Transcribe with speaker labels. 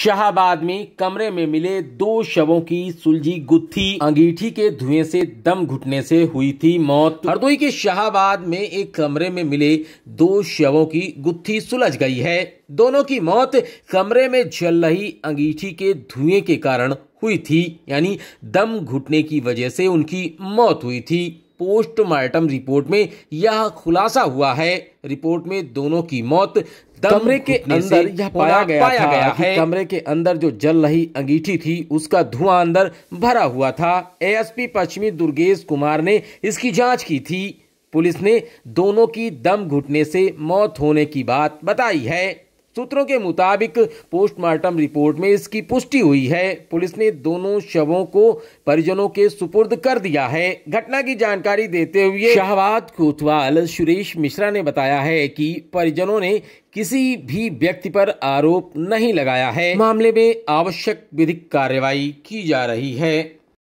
Speaker 1: शाहबाद में कमरे में मिले दो शवों की सुलझी गुत्थी अंगीठी के धुएं से दम घुटने से हुई थी मौत हरदोई के शाहबाद में एक कमरे में मिले दो शवों की गुत्थी सुलझ गई है दोनों की मौत कमरे में जल रही अंगीठी के धुएं के कारण हुई थी यानी दम घुटने की वजह से उनकी मौत हुई थी पोस्टमार्टम रिपोर्ट में यह खुलासा हुआ है रिपोर्ट में दोनों की मौत कमरे के अंदर यह पाया गया पाया था गया कि कमरे के अंदर जो जल रही अंगीठी थी उसका धुआं अंदर भरा हुआ था एएसपी पश्चिमी दुर्गेश कुमार ने इसकी जांच की थी पुलिस ने दोनों की दम घुटने से मौत होने की बात बताई है सूत्रों के मुताबिक पोस्टमार्टम रिपोर्ट में इसकी पुष्टि हुई है पुलिस ने दोनों शवों को परिजनों के सुपुर्द कर दिया है घटना की जानकारी देते हुए शाहबाद कोतवाल सुरेश मिश्रा ने बताया है कि परिजनों ने किसी भी व्यक्ति पर आरोप नहीं लगाया है मामले में आवश्यक विधिक कार्रवाई की जा रही है